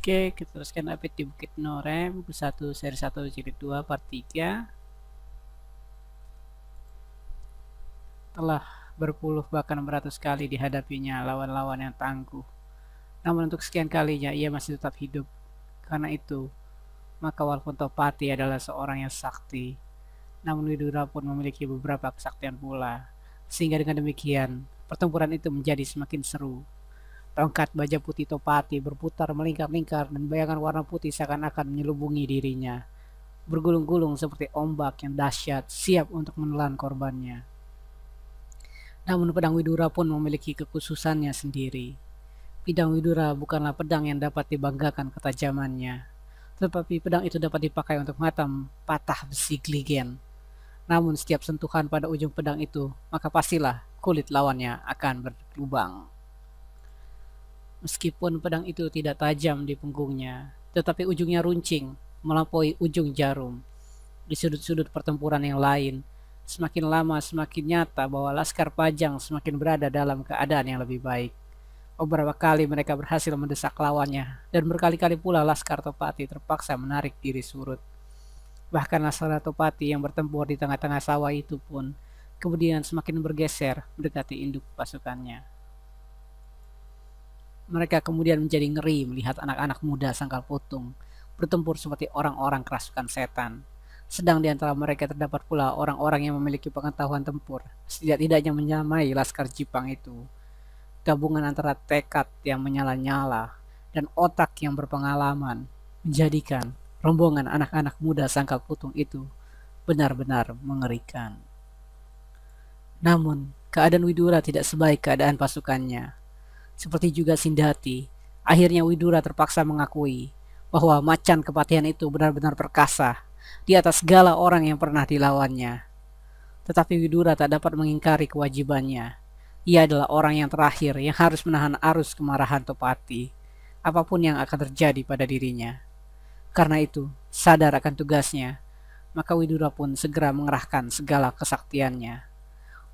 Oke, kita teruskan update di Bukit Norem, buku 1 seri 1 jilid 2 part 3. Telah berpuluh bahkan beratus kali dihadapinya lawan-lawan yang tangguh. Namun untuk sekian kalinya ia masih tetap hidup. Karena itu, maka walaupun Topati adalah seorang yang sakti, namun Widura pun memiliki beberapa kesaktian pula. Sehingga dengan demikian, pertempuran itu menjadi semakin seru Tongkat baja putih Topati berputar melingkar-lingkar dan bayangan warna putih seakan-akan menyelubungi dirinya. Bergulung-gulung seperti ombak yang dahsyat, siap untuk menelan korbannya. Namun pedang Widura pun memiliki kekhususannya sendiri. Pedang Widura bukanlah pedang yang dapat dibanggakan ketajamannya, tetapi pedang itu dapat dipakai untuk menghatam patah besi gligen. Namun setiap sentuhan pada ujung pedang itu, maka pastilah kulit lawannya akan berlubang meskipun pedang itu tidak tajam di punggungnya, tetapi ujungnya runcing, melampaui ujung jarum. Di sudut-sudut pertempuran yang lain, semakin lama semakin nyata bahwa Laskar Pajang semakin berada dalam keadaan yang lebih baik. Beberapa kali mereka berhasil mendesak lawannya, dan berkali-kali pula Laskar Topati terpaksa menarik diri surut. Bahkan Laskar Topati yang bertempur di tengah-tengah sawah itu pun kemudian semakin bergeser mendekati induk pasukannya. Mereka kemudian menjadi ngeri melihat anak-anak muda sangkal putung bertempur seperti orang-orang kerasukan setan. Sedang di antara mereka terdapat pula orang-orang yang memiliki pengetahuan tempur, setidak-tidaknya menyamai laskar Jepang itu. Gabungan antara tekad yang menyala-nyala dan otak yang berpengalaman menjadikan rombongan anak-anak muda sangkal putung itu benar-benar mengerikan. Namun, keadaan Widura tidak sebaik keadaan pasukannya seperti juga Sindhati. Akhirnya Widura terpaksa mengakui bahwa macan kepatihan itu benar-benar perkasa di atas segala orang yang pernah dilawannya. Tetapi Widura tak dapat mengingkari kewajibannya. Ia adalah orang yang terakhir yang harus menahan arus kemarahan Topati, apapun yang akan terjadi pada dirinya. Karena itu, sadar akan tugasnya, maka Widura pun segera mengerahkan segala kesaktiannya.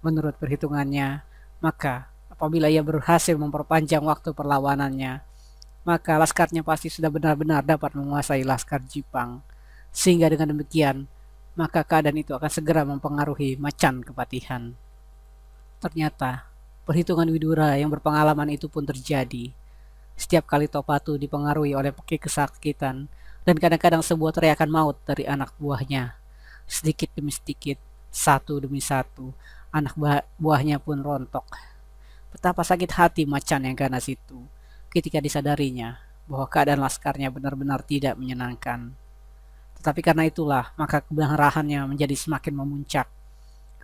Menurut perhitungannya, maka apabila ia berhasil memperpanjang waktu perlawanannya, maka laskarnya pasti sudah benar-benar dapat menguasai laskar Jepang. Sehingga dengan demikian, maka keadaan itu akan segera mempengaruhi macan kepatihan. Ternyata, perhitungan Widura yang berpengalaman itu pun terjadi. Setiap kali Topatu dipengaruhi oleh peki kesakitan dan kadang-kadang sebuah teriakan maut dari anak buahnya. Sedikit demi sedikit, satu demi satu, anak buahnya pun rontok. Betapa sakit hati macan yang ganas itu ketika disadarinya bahwa keadaan laskarnya benar-benar tidak menyenangkan. Tetapi karena itulah, maka kebelaharahannya menjadi semakin memuncak.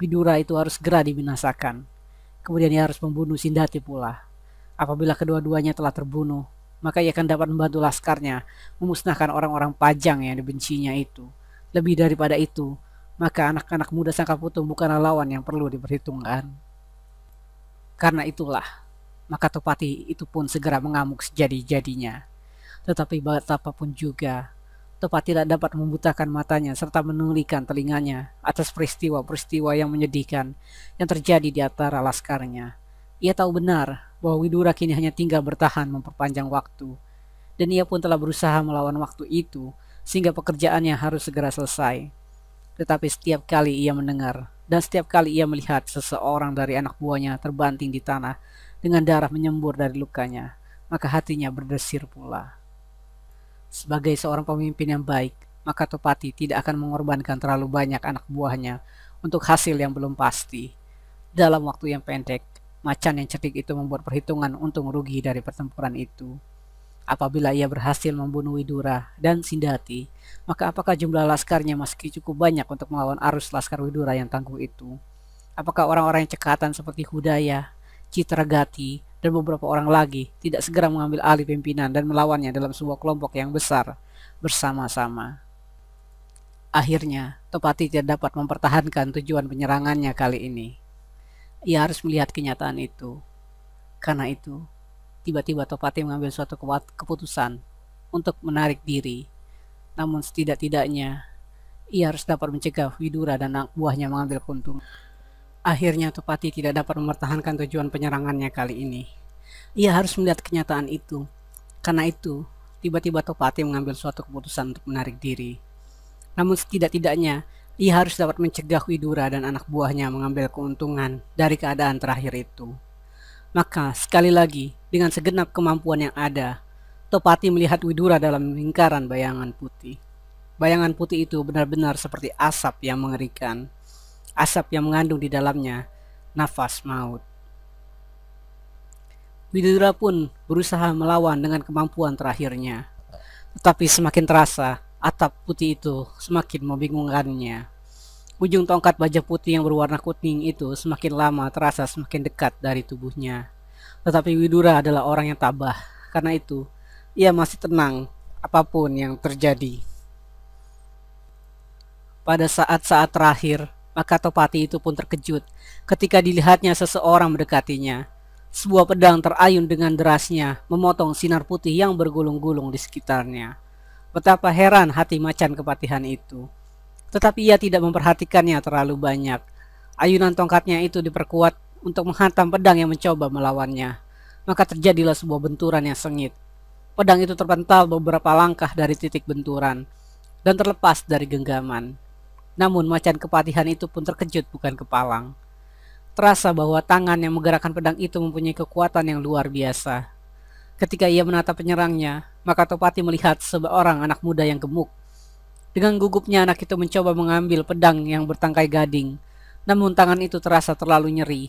Widura itu harus segera dibinasakan. Kemudian ia harus membunuh Sindati pula. Apabila kedua-duanya telah terbunuh, maka ia akan dapat membantu laskarnya memusnahkan orang-orang pajang yang dibencinya itu. Lebih daripada itu, maka anak-anak muda putung bukanlah lawan yang perlu diperhitungkan. Karena itulah, maka Topati itu pun segera mengamuk sejadi-jadinya. Tetapi betapapun juga, Topati tidak dapat membutakan matanya serta menulikan telinganya atas peristiwa-peristiwa yang menyedihkan yang terjadi di antara laskarnya. Ia tahu benar bahwa Widura kini hanya tinggal bertahan memperpanjang waktu, dan ia pun telah berusaha melawan waktu itu sehingga pekerjaannya harus segera selesai. Tetapi setiap kali ia mendengar dan setiap kali ia melihat seseorang dari anak buahnya terbanting di tanah dengan darah menyembur dari lukanya, maka hatinya berdesir pula. Sebagai seorang pemimpin yang baik, maka Topati tidak akan mengorbankan terlalu banyak anak buahnya untuk hasil yang belum pasti. Dalam waktu yang pendek, macan yang cerdik itu membuat perhitungan untung rugi dari pertempuran itu. Apabila ia berhasil membunuh Widura dan Sindati, maka apakah jumlah laskarnya meski cukup banyak untuk melawan arus laskar Widura yang tangguh itu? Apakah orang-orang yang cekatan seperti Hudaya, Citragati, dan beberapa orang lagi tidak segera mengambil alih pimpinan dan melawannya dalam sebuah kelompok yang besar bersama-sama? Akhirnya, Topati tidak dapat mempertahankan tujuan penyerangannya kali ini. Ia harus melihat kenyataan itu. Karena itu, tiba-tiba Topati mengambil suatu keputusan untuk menarik diri. Namun setidak-tidaknya, ia harus dapat mencegah Widura dan anak buahnya mengambil keuntungan. Akhirnya Topati tidak dapat mempertahankan tujuan penyerangannya kali ini. Ia harus melihat kenyataan itu. Karena itu, tiba-tiba Topati mengambil suatu keputusan untuk menarik diri. Namun setidak-tidaknya, ia harus dapat mencegah Widura dan anak buahnya mengambil keuntungan dari keadaan terakhir itu. Maka, sekali lagi, dengan segenap kemampuan yang ada. Topati melihat Widura dalam lingkaran bayangan putih. Bayangan putih itu benar-benar seperti asap yang mengerikan. Asap yang mengandung di dalamnya nafas maut. Widura pun berusaha melawan dengan kemampuan terakhirnya. Tetapi semakin terasa, atap putih itu semakin membingungkannya. Ujung tongkat baja putih yang berwarna kuning itu semakin lama terasa semakin dekat dari tubuhnya. Tetapi Widura adalah orang yang tabah. Karena itu, ia masih tenang apapun yang terjadi. Pada saat-saat terakhir, maka Topati itu pun terkejut ketika dilihatnya seseorang mendekatinya. Sebuah pedang terayun dengan derasnya memotong sinar putih yang bergulung-gulung di sekitarnya. Betapa heran hati macan kepatihan itu. Tetapi ia tidak memperhatikannya terlalu banyak. Ayunan tongkatnya itu diperkuat untuk menghantam pedang yang mencoba melawannya. Maka terjadilah sebuah benturan yang sengit. Pedang itu terpental beberapa langkah dari titik benturan dan terlepas dari genggaman. Namun macan kepatihan itu pun terkejut bukan kepalang. Terasa bahwa tangan yang menggerakkan pedang itu mempunyai kekuatan yang luar biasa. Ketika ia menatap penyerangnya, maka Topati melihat seorang anak muda yang gemuk. Dengan gugupnya anak itu mencoba mengambil pedang yang bertangkai gading, namun tangan itu terasa terlalu nyeri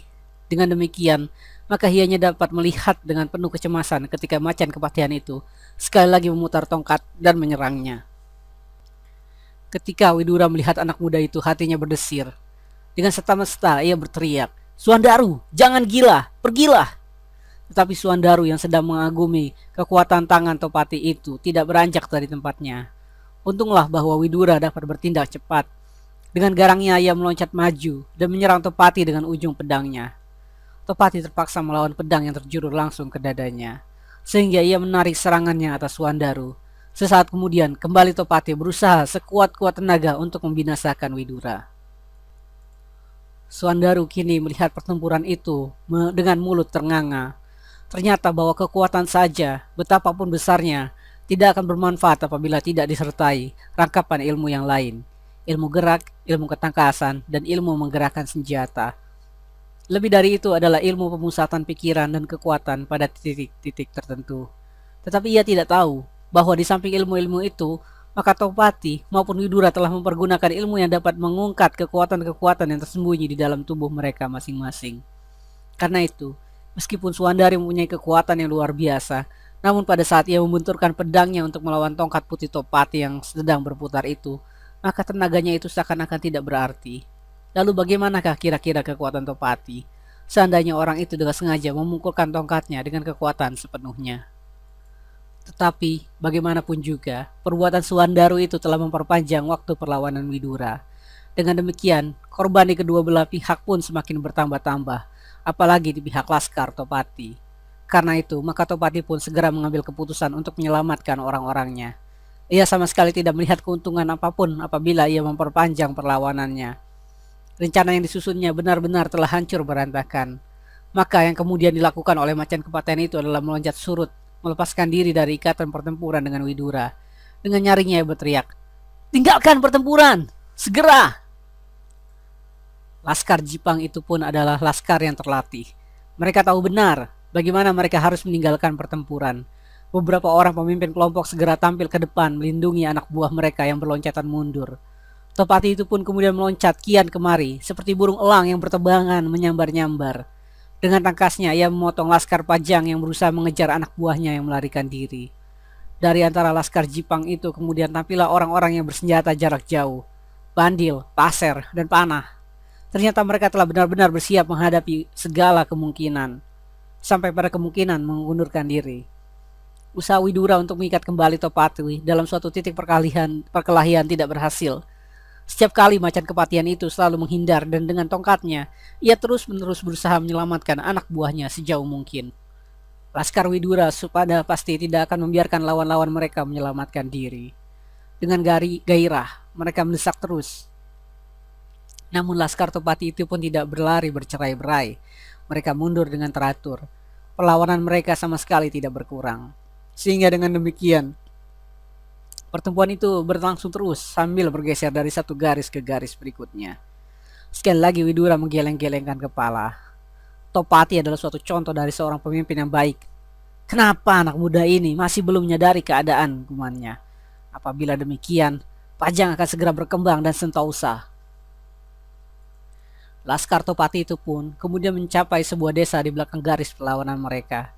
dengan demikian, maka hianya dapat melihat dengan penuh kecemasan ketika macan kepatihan itu sekali lagi memutar tongkat dan menyerangnya. Ketika Widura melihat anak muda itu, hatinya berdesir. Dengan serta-merta ia berteriak, Suandaru, jangan gila, pergilah. Tetapi Suandaru yang sedang mengagumi kekuatan tangan Topati itu tidak beranjak dari tempatnya. Untunglah bahwa Widura dapat bertindak cepat. Dengan garangnya ia meloncat maju dan menyerang Topati dengan ujung pedangnya. Topati terpaksa melawan pedang yang terjulur langsung ke dadanya, sehingga ia menarik serangannya atas Wandaru. Sesaat kemudian, kembali Topati berusaha sekuat-kuat tenaga untuk membinasakan Widura. Suandaru kini melihat pertempuran itu dengan mulut ternganga. Ternyata bahwa kekuatan saja, betapapun besarnya, tidak akan bermanfaat apabila tidak disertai rangkapan ilmu yang lain. Ilmu gerak, ilmu ketangkasan, dan ilmu menggerakkan senjata lebih dari itu adalah ilmu pemusatan pikiran dan kekuatan pada titik-titik tertentu. Tetapi ia tidak tahu bahwa di samping ilmu-ilmu itu, maka Topati maupun Widura telah mempergunakan ilmu yang dapat mengungkat kekuatan-kekuatan yang tersembunyi di dalam tubuh mereka masing-masing. Karena itu, meskipun Suandari mempunyai kekuatan yang luar biasa, namun pada saat ia membenturkan pedangnya untuk melawan tongkat putih Topati yang sedang berputar itu, maka tenaganya itu seakan-akan tidak berarti. Lalu bagaimanakah kira-kira kekuatan Topati seandainya orang itu dengan sengaja memukulkan tongkatnya dengan kekuatan sepenuhnya? Tetapi bagaimanapun juga, perbuatan Suwandaru itu telah memperpanjang waktu perlawanan Widura. Dengan demikian, korban di kedua belah pihak pun semakin bertambah-tambah, apalagi di pihak Laskar Topati. Karena itu, maka Topati pun segera mengambil keputusan untuk menyelamatkan orang-orangnya. Ia sama sekali tidak melihat keuntungan apapun apabila ia memperpanjang perlawanannya. Rencana yang disusunnya benar-benar telah hancur berantakan. Maka yang kemudian dilakukan oleh macan kepaten itu adalah meloncat surut, melepaskan diri dari ikatan pertempuran dengan Widura. Dengan nyaringnya ia berteriak, Tinggalkan pertempuran! Segera! Laskar Jipang itu pun adalah laskar yang terlatih. Mereka tahu benar bagaimana mereka harus meninggalkan pertempuran. Beberapa orang pemimpin kelompok segera tampil ke depan melindungi anak buah mereka yang berloncatan mundur. Topati itu pun kemudian meloncat kian kemari, seperti burung elang yang bertebangan menyambar-nyambar. Dengan tangkasnya, ia memotong laskar pajang yang berusaha mengejar anak buahnya yang melarikan diri. Dari antara laskar Jipang itu kemudian tampillah orang-orang yang bersenjata jarak jauh. Bandil, pasir, dan panah. Ternyata mereka telah benar-benar bersiap menghadapi segala kemungkinan. Sampai pada kemungkinan mengundurkan diri. Usaha Widura untuk mengikat kembali Topatui dalam suatu titik perkelahian, perkelahian tidak berhasil – setiap kali macan kepatian itu selalu menghindar dan dengan tongkatnya, ia terus-menerus berusaha menyelamatkan anak buahnya sejauh mungkin. Laskar Widura supada pasti tidak akan membiarkan lawan-lawan mereka menyelamatkan diri. Dengan gari gairah, mereka mendesak terus. Namun Laskar Topati itu pun tidak berlari bercerai-berai. Mereka mundur dengan teratur. Perlawanan mereka sama sekali tidak berkurang. Sehingga dengan demikian, Pertemuan itu berlangsung terus sambil bergeser dari satu garis ke garis berikutnya. Sekali lagi Widura menggeleng-gelengkan kepala. Topati adalah suatu contoh dari seorang pemimpin yang baik. Kenapa anak muda ini masih belum menyadari keadaan kumannya? Apabila demikian, Pajang akan segera berkembang dan sentosa. Laskar Topati itu pun kemudian mencapai sebuah desa di belakang garis perlawanan mereka.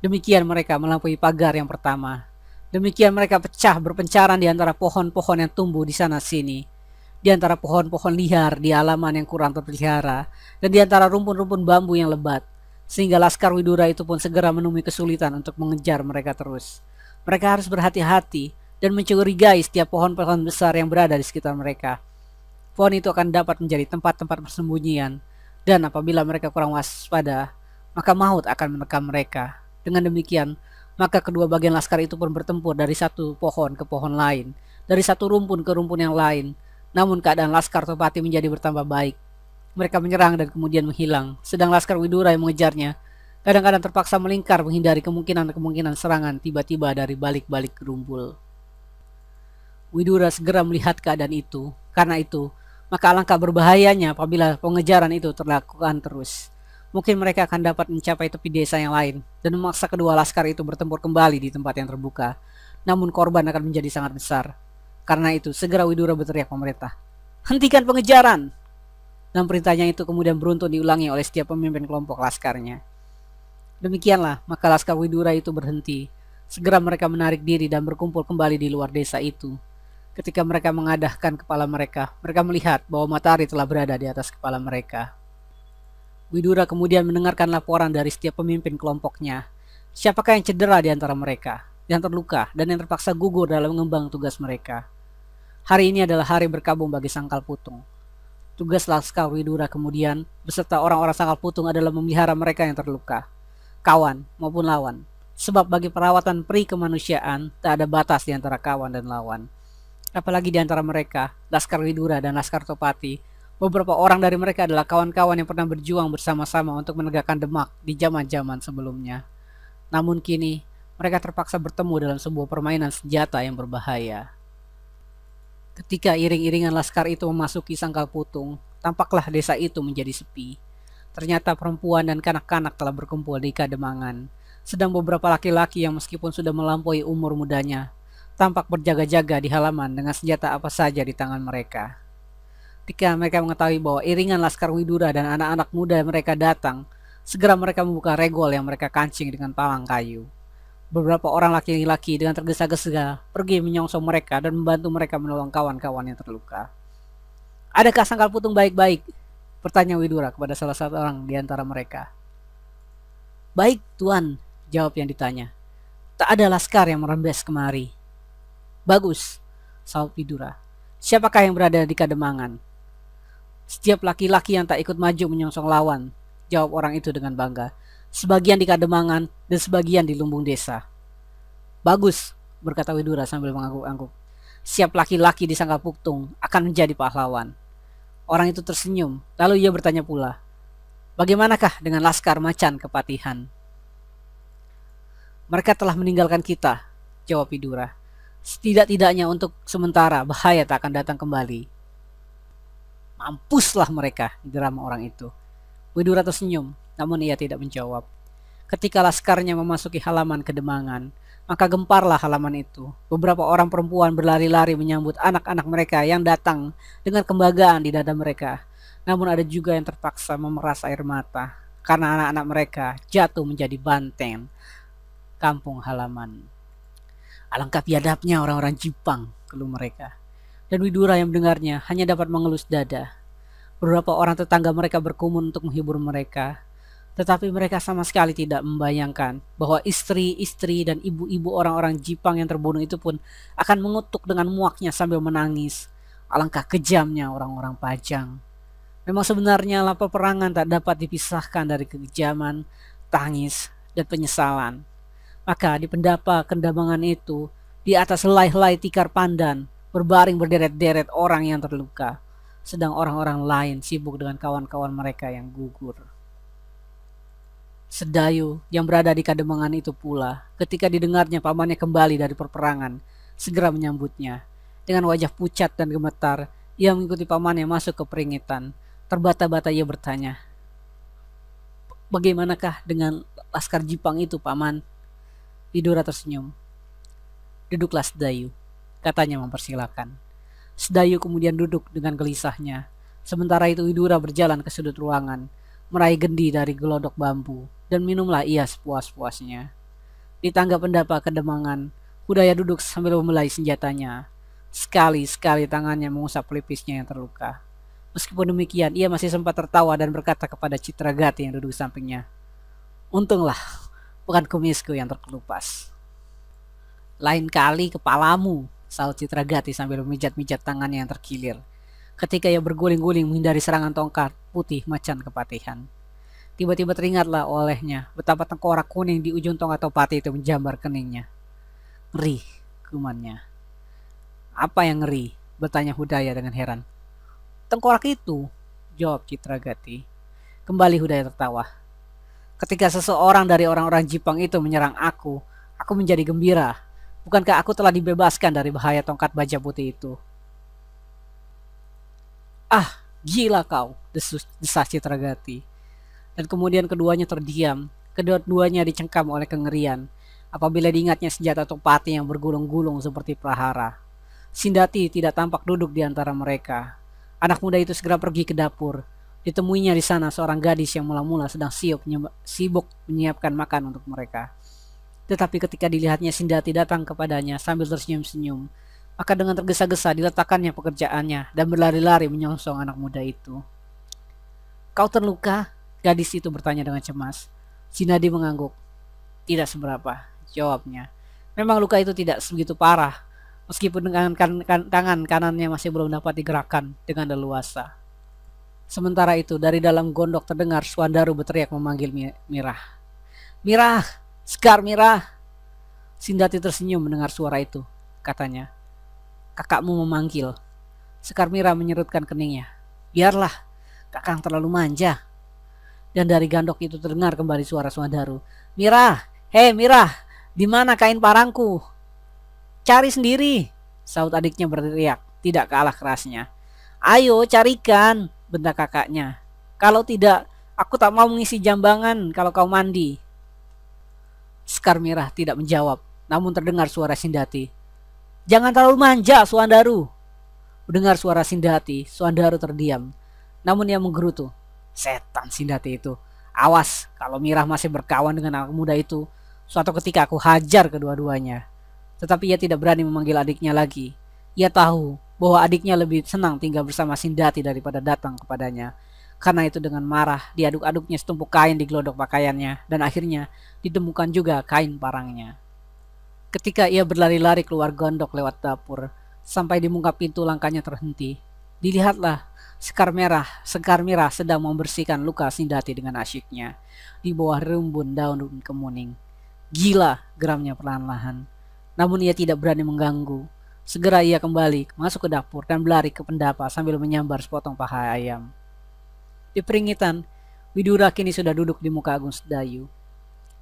Demikian mereka melampaui pagar yang pertama Demikian mereka pecah berpencaran di antara pohon-pohon yang tumbuh di sana-sini, di antara pohon-pohon liar di halaman yang kurang terpelihara, dan di antara rumpun-rumpun bambu yang lebat, sehingga laskar Widura itu pun segera menemui kesulitan untuk mengejar mereka terus. Mereka harus berhati-hati dan mencurigai setiap pohon-pohon besar yang berada di sekitar mereka. Pohon itu akan dapat menjadi tempat-tempat persembunyian, dan apabila mereka kurang waspada, maka maut akan menekan mereka. Dengan demikian, maka kedua bagian laskar itu pun bertempur dari satu pohon ke pohon lain, dari satu rumpun ke rumpun yang lain. Namun keadaan laskar Topati menjadi bertambah baik. Mereka menyerang dan kemudian menghilang, sedang laskar Widura yang mengejarnya kadang-kadang terpaksa melingkar menghindari kemungkinan-kemungkinan serangan tiba-tiba dari balik-balik gerumbul. Widura segera melihat keadaan itu. Karena itu, maka alangkah berbahayanya apabila pengejaran itu terlakukan terus mungkin mereka akan dapat mencapai tepi desa yang lain dan memaksa kedua laskar itu bertempur kembali di tempat yang terbuka. Namun korban akan menjadi sangat besar. Karena itu, segera Widura berteriak pemerintah. Hentikan pengejaran! Dan perintahnya itu kemudian beruntun diulangi oleh setiap pemimpin kelompok laskarnya. Demikianlah, maka laskar Widura itu berhenti. Segera mereka menarik diri dan berkumpul kembali di luar desa itu. Ketika mereka mengadahkan kepala mereka, mereka melihat bahwa matahari telah berada di atas kepala mereka. Widura kemudian mendengarkan laporan dari setiap pemimpin kelompoknya. Siapakah yang cedera di antara mereka, yang terluka, dan yang terpaksa gugur dalam mengembang tugas mereka. Hari ini adalah hari berkabung bagi Sangkal Putung. Tugas Laskar Widura kemudian, beserta orang-orang Sangkal Putung adalah memelihara mereka yang terluka, kawan maupun lawan. Sebab bagi perawatan pri kemanusiaan, tak ada batas di antara kawan dan lawan. Apalagi di antara mereka, Laskar Widura dan Laskar Topati Beberapa orang dari mereka adalah kawan-kawan yang pernah berjuang bersama-sama untuk menegakkan Demak di zaman-zaman sebelumnya. Namun kini, mereka terpaksa bertemu dalam sebuah permainan senjata yang berbahaya. Ketika iring-iringan laskar itu memasuki sangkal putung, tampaklah desa itu menjadi sepi. Ternyata perempuan dan kanak-kanak telah berkumpul di kademangan, sedang beberapa laki-laki yang meskipun sudah melampaui umur mudanya, tampak berjaga-jaga di halaman dengan senjata apa saja di tangan mereka. Ketika mereka mengetahui bahwa iringan Laskar Widura dan anak-anak muda mereka datang, segera mereka membuka regol yang mereka kancing dengan palang kayu. Beberapa orang laki-laki dengan tergesa-gesa pergi menyongsong mereka dan membantu mereka menolong kawan-kawan yang terluka. Adakah sangkal putung baik-baik? Pertanyaan Widura kepada salah satu orang di antara mereka. Baik, Tuan, jawab yang ditanya. Tak ada laskar yang merembes kemari. Bagus, sahut Widura. Siapakah yang berada di kademangan? Setiap laki-laki yang tak ikut maju menyongsong lawan, jawab orang itu dengan bangga. Sebagian di Kademangan dan sebagian di Lumbung Desa. Bagus, berkata Widura sambil mengangguk-angguk. Siap laki-laki di Sangka Puktung akan menjadi pahlawan. Orang itu tersenyum, lalu ia bertanya pula, Bagaimanakah dengan laskar macan kepatihan? Mereka telah meninggalkan kita, jawab Widura. Setidak-tidaknya untuk sementara bahaya tak akan datang kembali. Mampuslah mereka, geram orang itu. Widura tersenyum, namun ia tidak menjawab. Ketika laskarnya memasuki halaman kedemangan, maka gemparlah halaman itu. Beberapa orang perempuan berlari-lari menyambut anak-anak mereka yang datang dengan kembagaan di dada mereka. Namun ada juga yang terpaksa memeras air mata karena anak-anak mereka jatuh menjadi banteng kampung halaman. Alangkah biadabnya orang-orang Jepang, keluh mereka dan Widura yang mendengarnya hanya dapat mengelus dada. Beberapa orang tetangga mereka berkumun untuk menghibur mereka, tetapi mereka sama sekali tidak membayangkan bahwa istri-istri dan ibu-ibu orang-orang Jipang yang terbunuh itu pun akan mengutuk dengan muaknya sambil menangis. Alangkah kejamnya orang-orang Pajang. Memang sebenarnya lapar perangan tak dapat dipisahkan dari kekejaman, tangis, dan penyesalan. Maka di pendapa kendamangan itu, di atas helai-helai tikar pandan, berbaring berderet-deret orang yang terluka, sedang orang-orang lain sibuk dengan kawan-kawan mereka yang gugur. Sedayu yang berada di kademangan itu pula, ketika didengarnya pamannya kembali dari perperangan, segera menyambutnya. Dengan wajah pucat dan gemetar, ia mengikuti pamannya masuk ke peringitan. Terbata-bata ia bertanya, Bagaimanakah dengan laskar Jipang itu, paman? Didora tersenyum. Duduklah Sedayu, katanya mempersilahkan. Sedayu kemudian duduk dengan gelisahnya. Sementara itu Widura berjalan ke sudut ruangan, meraih gendi dari gelodok bambu, dan minumlah ia sepuas-puasnya. Di tangga pendapa kedemangan, Hudaya duduk sambil memulai senjatanya. Sekali-sekali tangannya mengusap pelipisnya yang terluka. Meskipun demikian, ia masih sempat tertawa dan berkata kepada Citra Gati yang duduk sampingnya. Untunglah, bukan kumisku yang terkelupas. Lain kali kepalamu, saut Citra Gati sambil memijat-mijat tangannya yang terkilir. Ketika ia berguling-guling menghindari serangan tongkat putih macan kepatihan. Tiba-tiba teringatlah olehnya betapa tengkorak kuning di ujung tongkat topati itu menjambar keningnya. Ngeri, kumannya. Apa yang ngeri? Bertanya Hudaya dengan heran. Tengkorak itu, jawab Citra Gati. Kembali Hudaya tertawa. Ketika seseorang dari orang-orang Jepang itu menyerang aku, aku menjadi gembira Bukankah aku telah dibebaskan dari bahaya tongkat baja putih itu? Ah, gila kau, desus, desas gati. Dan kemudian keduanya terdiam, kedua-duanya dicengkam oleh kengerian, apabila diingatnya senjata topati yang bergulung-gulung seperti prahara. Sindati tidak tampak duduk di antara mereka. Anak muda itu segera pergi ke dapur. Ditemuinya di sana seorang gadis yang mula-mula sedang siup sibuk menyiapkan makan untuk mereka. Tetapi ketika dilihatnya Sindati datang kepadanya sambil tersenyum-senyum, maka dengan tergesa-gesa diletakkannya pekerjaannya dan berlari-lari menyongsong anak muda itu. Kau terluka? Gadis itu bertanya dengan cemas. Sinadi mengangguk. Tidak seberapa, jawabnya. Memang luka itu tidak begitu parah, meskipun dengan kan kan tangan kanannya masih belum dapat digerakkan dengan leluasa. Sementara itu, dari dalam gondok terdengar Suandaru berteriak memanggil Mirah. Mirah, Sekar Mira, Sindati tersenyum mendengar suara itu, katanya. Kakakmu memanggil. Sekar Mira menyerutkan keningnya. Biarlah, kakang terlalu manja. Dan dari gandok itu terdengar kembali suara Sumadaru. Mira, hei Mira, di mana kain parangku? Cari sendiri, saut adiknya berteriak, tidak kalah kerasnya. Ayo carikan, benda kakaknya. Kalau tidak, aku tak mau mengisi jambangan kalau kau mandi. Sekar Merah tidak menjawab, namun terdengar suara Sindati. Jangan terlalu manja, Suandaru. Mendengar suara Sindati, Suandaru terdiam. Namun ia menggerutu. Setan Sindati itu. Awas, kalau Mirah masih berkawan dengan anak muda itu, suatu ketika aku hajar kedua-duanya. Tetapi ia tidak berani memanggil adiknya lagi. Ia tahu bahwa adiknya lebih senang tinggal bersama Sindati daripada datang kepadanya. Karena itu dengan marah, diaduk-aduknya setumpuk kain di gelodok pakaiannya, dan akhirnya ditemukan juga kain parangnya. Ketika ia berlari-lari keluar gondok lewat dapur, sampai di muka pintu langkahnya terhenti. Dilihatlah, Sekar Merah, Sekar Merah sedang membersihkan luka Sindati dengan asyiknya, di bawah rumbun daun kemuning. Gila, geramnya perlahan-lahan. Namun ia tidak berani mengganggu. Segera ia kembali, masuk ke dapur dan berlari ke pendapa sambil menyambar sepotong paha ayam. Di peringitan, Widura kini sudah duduk di muka Agung Sedayu.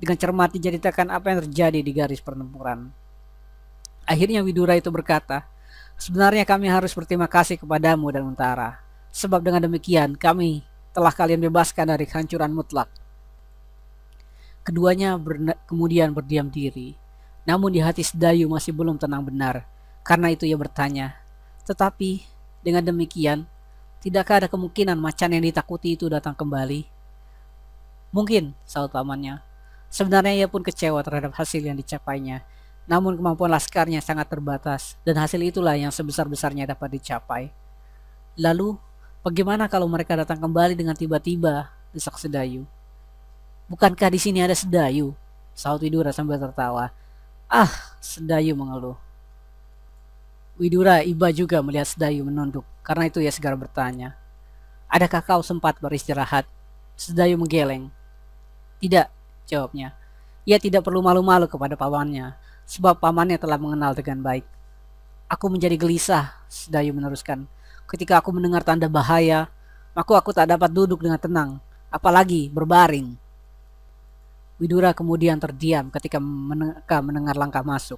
Dengan cermat diceritakan apa yang terjadi di garis pertempuran. Akhirnya Widura itu berkata, Sebenarnya kami harus berterima kasih kepadamu dan Untara. Sebab dengan demikian kami telah kalian bebaskan dari kehancuran mutlak. Keduanya kemudian berdiam diri. Namun di hati Sedayu masih belum tenang benar. Karena itu ia bertanya, tetapi dengan demikian Tidakkah ada kemungkinan macan yang ditakuti itu datang kembali? Mungkin, sahut pamannya. Sebenarnya ia pun kecewa terhadap hasil yang dicapainya. Namun kemampuan laskarnya sangat terbatas dan hasil itulah yang sebesar-besarnya dapat dicapai. Lalu, bagaimana kalau mereka datang kembali dengan tiba-tiba? Desak Sedayu. Bukankah di sini ada Sedayu? Sahut Widura sambil tertawa. Ah, Sedayu mengeluh. Widura iba juga melihat Sedayu menunduk. Karena itu ia segera bertanya. Adakah kau sempat beristirahat? Sedayu menggeleng. Tidak, jawabnya. Ia tidak perlu malu-malu kepada pamannya, sebab pamannya telah mengenal dengan baik. Aku menjadi gelisah, Sedayu meneruskan. Ketika aku mendengar tanda bahaya, maka aku tak dapat duduk dengan tenang, apalagi berbaring. Widura kemudian terdiam ketika mendengar langkah masuk.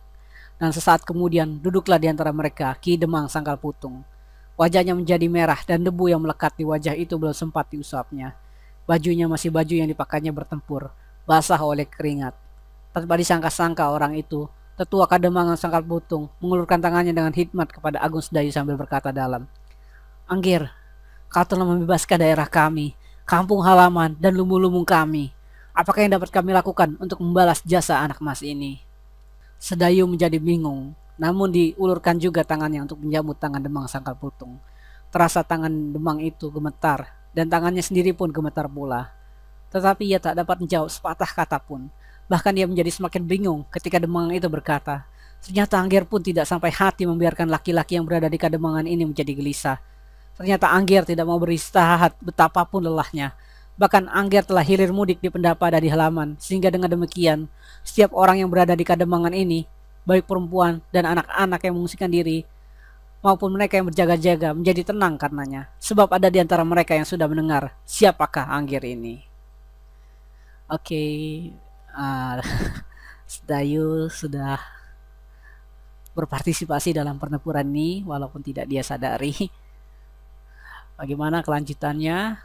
Dan sesaat kemudian duduklah di antara mereka Ki Demang Sangkal Putung. Wajahnya menjadi merah dan debu yang melekat di wajah itu belum sempat diusapnya. Bajunya masih baju yang dipakainya bertempur, basah oleh keringat. Tanpa disangka-sangka orang itu, tetua Kademang Sangkal Putung mengulurkan tangannya dengan hikmat kepada Agung Sedayu sambil berkata dalam, Anggir, kau telah membebaskan daerah kami, kampung halaman, dan lumbung-lumbung kami. Apakah yang dapat kami lakukan untuk membalas jasa anak emas ini? Sedayu menjadi bingung, namun diulurkan juga tangannya untuk menjamut tangan Demang Sangkal Putung. Terasa tangan Demang itu gemetar, dan tangannya sendiri pun gemetar pula. Tetapi ia tak dapat menjawab sepatah kata pun. Bahkan ia menjadi semakin bingung ketika Demang itu berkata, Ternyata Angger pun tidak sampai hati membiarkan laki-laki yang berada di kademangan ini menjadi gelisah. Ternyata Angger tidak mau beristirahat betapapun lelahnya. Bahkan Angger telah hilir mudik di pendapa dari halaman, sehingga dengan demikian, setiap orang yang berada di kademangan ini, baik perempuan dan anak-anak yang mengungsikan diri, maupun mereka yang berjaga-jaga menjadi tenang karenanya, sebab ada di antara mereka yang sudah mendengar siapakah Angger ini. Oke, okay. uh, Dayu sudah berpartisipasi dalam pertempuran ini, walaupun tidak dia sadari. Bagaimana kelanjutannya?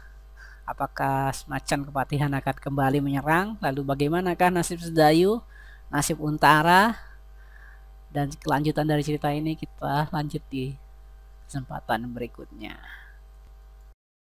Apakah semacam Kepatihan akan kembali menyerang? Lalu bagaimanakah nasib Sedayu, nasib Untara? Dan kelanjutan dari cerita ini kita lanjut di kesempatan berikutnya.